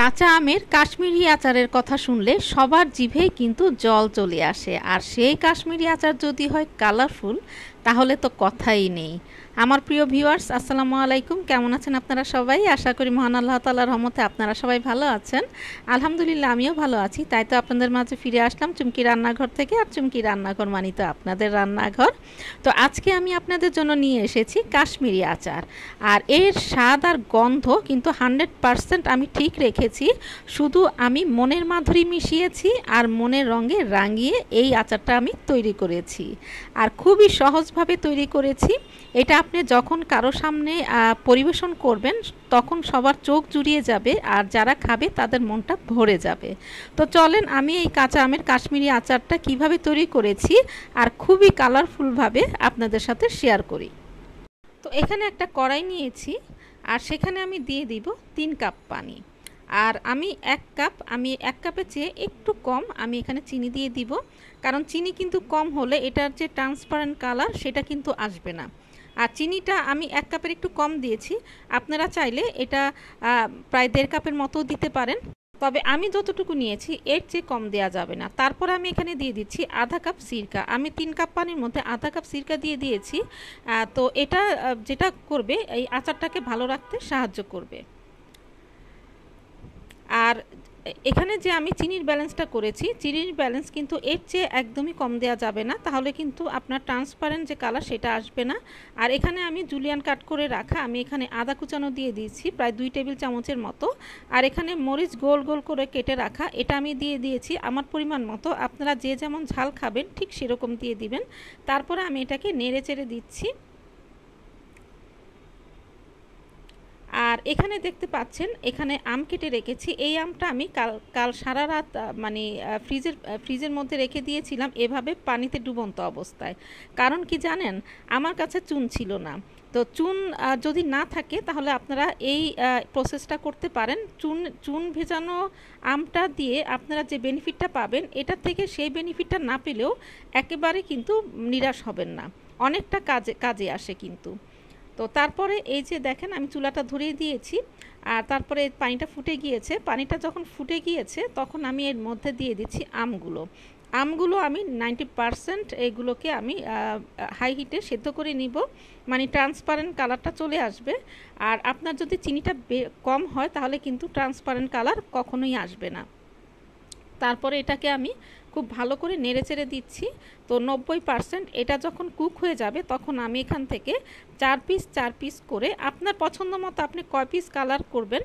কাঁচা আমের কাশ্মীরি আচারের কথা শুনলে সবার জিভেই কিন্তু জল চলে আসে আর সেই কাশ্মীরি আচার যদি হয় কালারফুল তাহলে তো কথাই নেই আমার প্রিয় ভিউয়ার্স আসসালামু আলাইকুম কেমন আছেন আপনারা সবাই আশা করি মহান আল্লাহ তাল্লাহ রহমতে আপনারা সবাই ভালো আছেন আলহামদুলিল্লাহ আমিও ভালো আছি তাই তো আপনাদের মাঝে ফিরে আসলাম চুমকি রান্নাঘর থেকে আর চুমকি রান্নাঘর মানি তো আপনাদের রান্নাঘর তো আজকে আমি আপনাদের জন্য নিয়ে এসেছি কাশ্মীরি আচার আর এর স্বাদ আর গন্ধ কিন্তু হান্ড্রেড পারসেন্ট আমি ঠিক রেখেছি শুধু আমি মনের মাধুরী মিশিয়েছি আর মনের রঙে রাঙিয়ে এই আচারটা আমি তৈরি করেছি আর খুবই সহজ সহজভাবে তৈরি করেছি এটা আপনি যখন কারো সামনে পরিবেশন করবেন তখন সবার চোখ জুড়িয়ে যাবে আর যারা খাবে তাদের মনটা ভরে যাবে তো চলেন আমি এই কাঁচা আমের কাশ্মীরি আচারটা কিভাবে তৈরি করেছি আর খুবই কালারফুলভাবে আপনাদের সাথে শেয়ার করি তো এখানে একটা কড়াই নিয়েছি আর সেখানে আমি দিয়ে দিব তিন কাপ পানি আর আমি এক কাপ আমি এক কাপের চেয়ে একটু কম আমি এখানে চিনি দিয়ে দিব কারণ চিনি কিন্তু কম হলে এটার যে ট্রান্সপারেন্ট কালার সেটা কিন্তু আসবে না আর চিনিটা আমি এক কাপের একটু কম দিয়েছি আপনারা চাইলে এটা প্রায় দেড় কাপের মতো দিতে পারেন তবে আমি যতটুকু নিয়েছি এর চেয়ে কম দেওয়া যাবে না তারপর আমি এখানে দিয়ে দিচ্ছি আধা কাপ সিরকা আমি তিন কাপ পানির মধ্যে আধা কাপ সিরকা দিয়ে দিয়েছি তো এটা যেটা করবে এই আচারটাকে ভালো রাখতে সাহায্য করবে আর এখানে যে আমি চিনির ব্যালেন্সটা করেছি চিনির ব্যালেন্স কিন্তু এর চেয়ে একদমই কম দেওয়া যাবে না তাহলে কিন্তু আপনার ট্রান্সপারেন্ট যে কালার সেটা আসবে না আর এখানে আমি জুলিয়ান কাট করে রাখা আমি এখানে আদা কুচানো দিয়ে দিয়েছি প্রায় দুই টেবিল চামচের মতো আর এখানে মরিচ গোল গোল করে কেটে রাখা এটা আমি দিয়ে দিয়েছি আমার পরিমাণ মতো আপনারা যে যেমন ঝাল খাবেন ঠিক সেরকম দিয়ে দিবেন তারপরে আমি এটাকে নেড়ে চেড়ে দিচ্ছি আর এখানে দেখতে পাচ্ছেন এখানে আম কেটে রেখেছি এই আমটা আমি কাল কাল সারা রাত মানে ফ্রিজের ফ্রিজের মধ্যে রেখে দিয়েছিলাম এভাবে পানিতে ডুবন্ত অবস্থায় কারণ কি জানেন আমার কাছে চুন ছিল না তো চুন যদি না থাকে তাহলে আপনারা এই প্রসেসটা করতে পারেন চুন চুন ভেজানো আমটা দিয়ে আপনারা যে বেনিফিটটা পাবেন এটা থেকে সেই বেনিফিটটা না পেলেও একেবারে কিন্তু নিরাশ হবেন না অনেকটা কাজে কাজে আসে কিন্তু তো তারপরে এই যে দেখেন আমি চুলাটা ধরিয়ে দিয়েছি আর তারপরে পানিটা ফুটে গিয়েছে পানিটা যখন ফুটে গিয়েছে তখন আমি এর মধ্যে দিয়ে দিচ্ছি আমগুলো আমগুলো আমি নাইনটি পারসেন্ট এগুলোকে আমি হাই হিটে সেদ্ধ করে নিব মানে ট্রান্সপারেন্ট কালারটা চলে আসবে আর আপনার যদি চিনিটা কম হয় তাহলে কিন্তু ট্রান্সপারেন্ট কালার কখনোই আসবে না তারপরে এটাকে আমি খুব ভালো করে নেড়েচেড়ে দিচ্ছি তো নব্বই পারসেন্ট এটা যখন কুক হয়ে যাবে তখন আমি এখান থেকে চার পিস চার পিস করে আপনার পছন্দ মতো আপনি কয় পিস কালার করবেন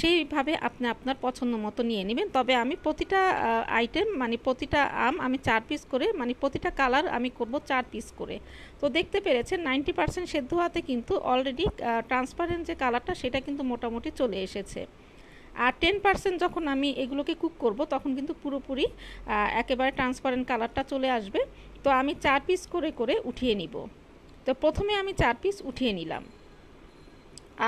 সেইভাবে আপনি আপনার পছন্দ মতো নিয়ে নেবেন তবে আমি প্রতিটা আইটেম মানে প্রতিটা আম আমি চার পিস করে মানে প্রতিটা কালার আমি করব চার পিস করে তো দেখতে পেরেছেন নাইনটি পার্সেন্ট সেদ্ধ হওয়াতে কিন্তু অলরেডি ট্রান্সপারেন্ট যে কালারটা সেটা কিন্তু মোটামুটি চলে এসেছে আর টেন পার্সেন্ট যখন আমি এগুলোকে কুক করব তখন কিন্তু পুরোপুরি একেবারে ট্রান্সপারেন্ট কালারটা চলে আসবে তো আমি চার পিস করে করে উঠিয়ে নিব তো প্রথমে আমি চার পিস উঠিয়ে নিলাম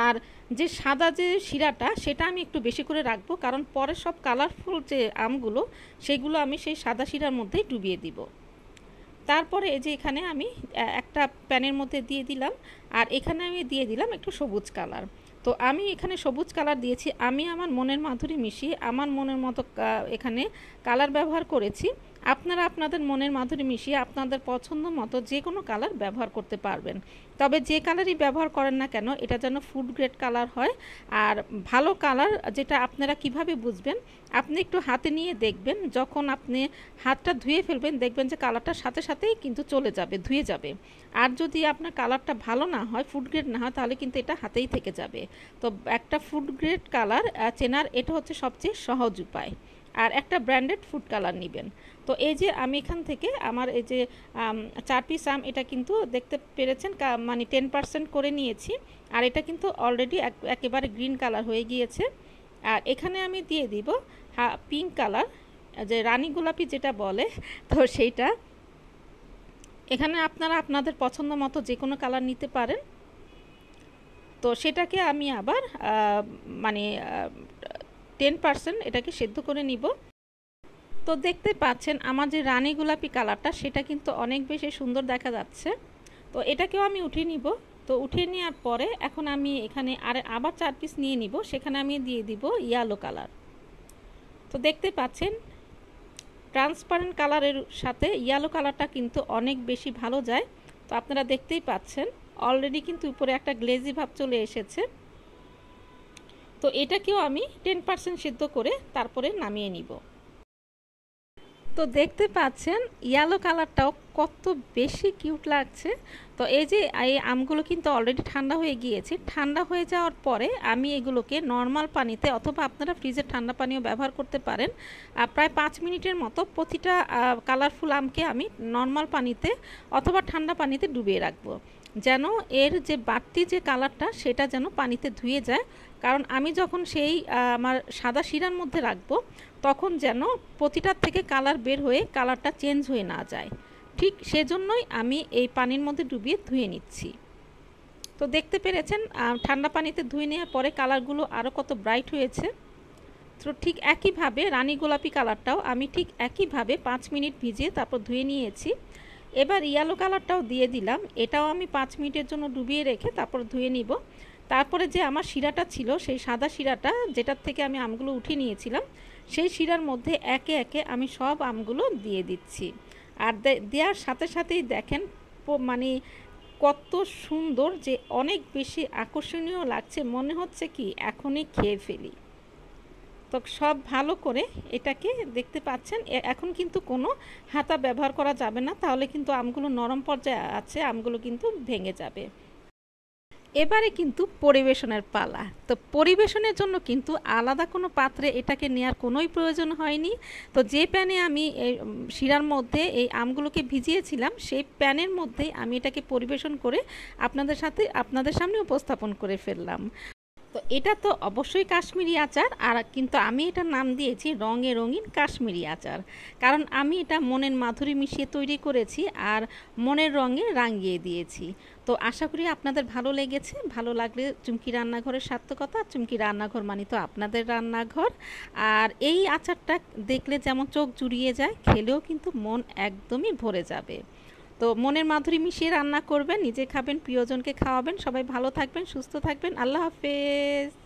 আর যে সাদা যে শিরাটা সেটা আমি একটু বেশি করে রাখবো কারণ পরে সব কালারফুল যে আমগুলো সেগুলো আমি সেই সাদা শিরার মধ্যেই ডুবিয়ে দিব তারপরে এই যে এখানে আমি একটা প্যানের মধ্যে দিয়ে দিলাম আর এখানে আমি দিয়ে দিলাম একটু সবুজ কালার তো আমি এখানে সবুজ কালার দিয়েছি আমি আমার মনের মাধুরী মিশিয়ে আমার মনের মতো এখানে কালার ব্যবহার করেছি আপনারা আপনাদের মনের মাধুরী মিশিয়ে আপনাদের পছন্দ মতো যে কোনো কালার ব্যবহার করতে পারবেন তবে যে কালারই ব্যবহার করেন না কেন এটা যেন ফুড গ্রেড কালার হয় আর ভালো কালার যেটা আপনারা কিভাবে বুঝবেন আপনি একটু হাতে নিয়ে দেখবেন যখন আপনি হাতটা ধুয়ে ফেলবেন দেখবেন যে কালারটার সাথে সাথেই কিন্তু চলে যাবে ধুয়ে যাবে আর যদি আপনার কালারটা ভালো না হয় ফুড গ্রেড না হয় তাহলে কিন্তু এটা হাতেই থেকে যাবে তো একটা ফুড গ্রেড কালার চেনার এটা হচ্ছে সবচেয়ে সহজ উপায় আর একটা ব্র্যান্ডেড ফুড কালার নেবেন তো এই যে আমি এখান থেকে আমার এই যে চার পিস আম এটা কিন্তু দেখতে পেরেছেন মানে টেন পার্সেন্ট করে নিয়েছি আর এটা কিন্তু অলরেডি একেবারে গ্রিন কালার হয়ে গিয়েছে আর এখানে আমি দিয়ে দিব হা পিঙ্ক কালার যে রানী গোলাপি যেটা বলে তো সেইটা এখানে আপনারা আপনাদের পছন্দ মতো যে কোনো কালার নিতে পারেন তো সেটাকে আমি আবার মানে টেন পার্সেন্ট এটাকে সেদ্ধ করে নিব তো দেখতে পাচ্ছেন আমার যে রানি গোলাপি কালারটা সেটা কিন্তু অনেক বেশি সুন্দর দেখা যাচ্ছে তো এটাকেও আমি উঠিয়ে নিব তো উঠিয়ে নেওয়ার পরে এখন আমি এখানে আর আবার চার পিস নিয়ে নিব সেখানে আমি দিয়ে দিব ইয়ালো কালার তো দেখতে পাচ্ছেন ট্রান্সপারেন্ট কালারের সাথে ইয়েলো কালারটা কিন্তু অনেক বেশি ভালো যায় তো আপনারা দেখতেই পাচ্ছেন অলরেডি কিন্তু উপরে একটা গ্লেজি ভাব চলে এসেছে তো এটাকেও আমি টেন পার্সেন্ট সিদ্ধ করে তারপরে নামিয়ে নিব তো দেখতে পাচ্ছেন ইয়েলো কালারটাও কত বেশি কিউট লাগছে তো এই যে এই আমগুলো কিন্তু অলরেডি ঠান্ডা হয়ে গিয়েছে ঠান্ডা হয়ে যাওয়ার পরে আমি এগুলোকে নর্মাল পানিতে অথবা আপনারা ফ্রিজের ঠান্ডা পানিও ব্যবহার করতে পারেন প্রায় পাঁচ মিনিটের মতো প্রতিটা কালারফুল আমকে আমি নর্মাল পানিতে অথবা ঠান্ডা পানিতে ডুবিয়ে রাখবো যেন এর যে বাড়তি যে কালারটা সেটা যেন পানিতে ধুয়ে যায় কারণ আমি যখন সেই আমার সাদা শিরার মধ্যে রাখবো তখন যেন প্রতিটার থেকে কালার বের হয়ে কালারটা চেঞ্জ হয়ে না যায় ঠিক সেজন্যই আমি এই পানির মধ্যে ডুবিয়ে ধুয়ে নিচ্ছি তো দেখতে পেরেছেন ঠান্ডা পানিতে ধুয়ে নেওয়ার পরে কালারগুলো আরও কত ব্রাইট হয়েছে তো ঠিক একইভাবে রানী গোলাপি কালারটাও আমি ঠিক একইভাবে পাঁচ মিনিট ভিজিয়ে তারপর ধুয়ে নিয়েছি এবার ইয়ালো কালারটাও দিয়ে দিলাম এটাও আমি পাঁচ মিনিটের জন্য ডুবিয়ে রেখে তারপর ধুয়ে নিব তারপরে যে আমার শিরাটা ছিল সেই সাদা শিরাটা যেটার থেকে আমি আমগুলো উঠিয়ে নিয়েছিলাম সেই শিরার মধ্যে একে একে আমি সব আমগুলো দিয়ে দিচ্ছি আর দেওয়ার সাথে সাথেই দেখেন মানে কত সুন্দর যে অনেক বেশি আকর্ষণীয় লাগছে মনে হচ্ছে কি এখনই খেয়ে ফেলি তো সব ভালো করে এটাকে দেখতে পাচ্ছেন এখন কিন্তু কোনো হাতা ব্যবহার করা যাবে না তাহলে কিন্তু আমগুলো নরম পর্যায়ে আছে আমগুলো কিন্তু ভেঙে যাবে এবারে কিন্তু পরিবেশনের পালা তো পরিবেশনের জন্য কিন্তু আলাদা কোনো পাত্রে এটাকে নেওয়ার কোনোই প্রয়োজন হয়নি তো যে প্যানে আমি শিরার মধ্যে এই আমগুলোকে ভিজিয়েছিলাম সেই প্যানের মধ্যে আমি এটাকে পরিবেশন করে আপনাদের সাথে আপনাদের সামনে উপস্থাপন করে ফেললাম তো এটা তো অবশ্যই কাশ্মীরি আচার আর কিন্তু আমি এটা নাম দিয়েছি রঙে রঙিন কাশ্মীরি আচার কারণ আমি এটা মনের মাধুরী মিশিয়ে তৈরি করেছি আর মনের রঙে রাঙিয়ে দিয়েছি তো আশা করি আপনাদের ভালো লেগেছে ভালো লাগলে চুমকি রান্নাঘরের সার্থকতা চুমকি রান্নাঘর মানে তো আপনাদের রান্নাঘর আর এই আচারটা দেখলে যেমন চোখ জুড়িয়ে যায় খেলেও কিন্তু মন একদমই ভরে যাবে তো মনের মাধুরী মিশিয়ে রান্না করবেন নিজে খাবেন প্রিয়জনকে খাওয়াবেন সবাই ভালো থাকবেন সুস্থ থাকবেন আল্লাহ হাফেজ